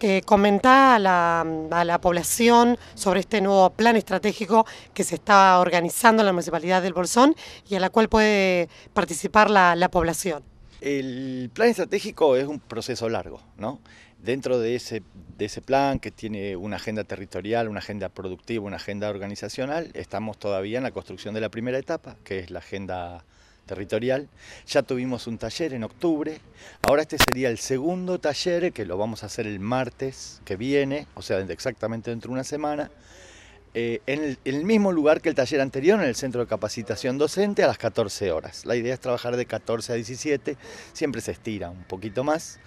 que comentá a la, población sobre este nuevo plan estratégico que se está organizando en la Municipalidad del Bolsón y a la cual puede participar la, población. El plan estratégico es un proceso largo, ¿no? Dentro de ese, de ese plan que tiene una agenda territorial, una agenda productiva, una agenda organizacional, estamos todavía en la construcción de la primera etapa, que es la agenda territorial. Ya tuvimos un taller en octubre. Ahora este sería el segundo taller que lo vamos a hacer el martes que viene, o sea, exactamente dentro de una semana. Eh, en, el, mismo lugar que el taller anterior, en el centro de capacitación docente, a las 14 horas. La idea es trabajar de 14 a 17, siempre se estira un poquito más.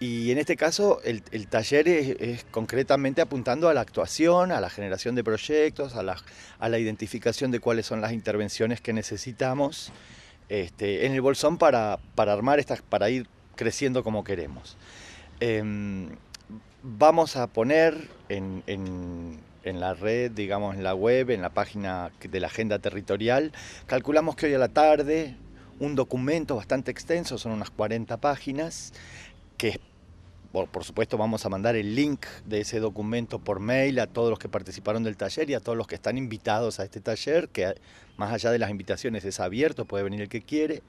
Y en este caso, el, taller es, es, concretamente apuntando a la actuación, a la generación de proyectos, a la, a la identificación de cuáles son las intervenciones que necesitamos este, en el bolsón para, armar estas, para ir creciendo como queremos. Em, vamos a poner en, la red, digamos en la web, en la página de la agenda territorial, calculamos que hoy a la tarde un documento bastante extenso, son unas 40 páginas, que por, supuesto vamos a mandar el link de ese documento por mail a todos los que participaron del taller y a todos los que están invitados a este taller, que más allá de las invitaciones es abierto, puede venir el que quiere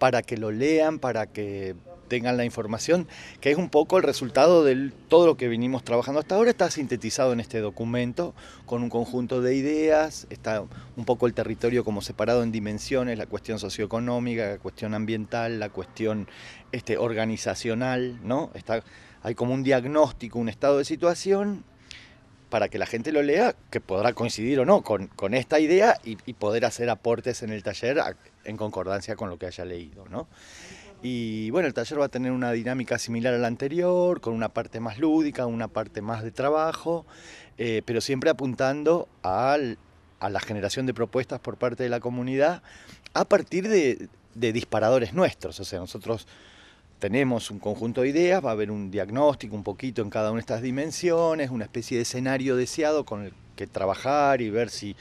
para que lo lean, para que tengan la información, que es un poco el resultado de todo lo que venimos trabajando hasta ahora, está sintetizado en este documento con un conjunto de ideas, está un poco el territorio como separado en dimensiones, la cuestión socioeconómica, la cuestión ambiental, la cuestión este, organizacional, ¿no? Está, hay como un diagnóstico, un estado de situación para que la gente lo lea, que podrá coincidir o no con, esta idea y, poder hacer aportes en el taller en concordancia con lo que haya leído. Y bueno, el taller va a tener una dinámica similar a la anterior, con una parte más lúdica, una parte más de trabajo, eh, pero siempre apuntando a la generación de propuestas por parte de la comunidad a partir de, de disparadores nuestros. O sea, nosotros tenemos un conjunto de ideas, va a haber un diagnóstico un poquito en cada una de estas dimensiones, una especie de escenario deseado con el que trabajar y ver si,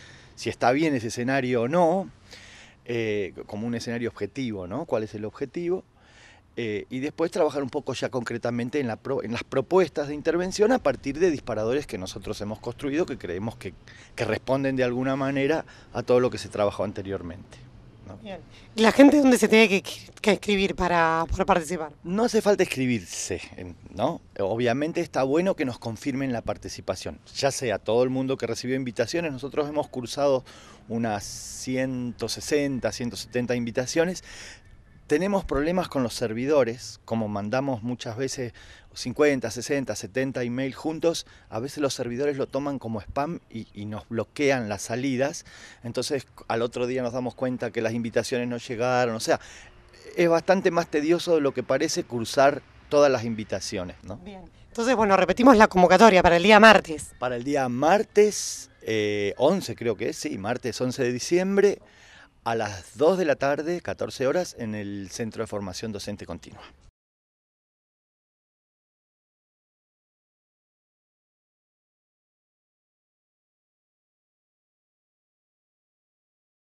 está bien ese escenario o no, eh, como un escenario objetivo, ¿no? ¿Cuál es el objetivo? Eh, y después trabajar un poco ya concretamente en, las propuestas de intervención a partir de disparadores que nosotros hemos construido que creemos que responden de alguna manera a todo lo que se trabajó anteriormente la gente dónde se tiene que, escribir para participar? No hace falta escribirse, ¿no? Obviamente está bueno que nos confirmen la participación, ya sea todo el mundo que recibió invitaciones, nosotros hemos cursado unas 160, 170 invitaciones, tenemos problemas con los servidores, como mandamos muchas veces 50, 60, 70 email juntos, a veces los servidores lo toman como spam y, nos bloquean las salidas, entonces al otro día nos damos cuenta que las invitaciones no llegaron, o sea, es bastante más tedioso de lo que parece cursar todas las invitaciones. entonces bueno, repetimos la convocatoria para el día martes. Para el día martes 11 eh, creo que es, sí, martes 11 de diciembre a las 2 de la tarde, 14 horas, en el Centro de Formación Docente Continua.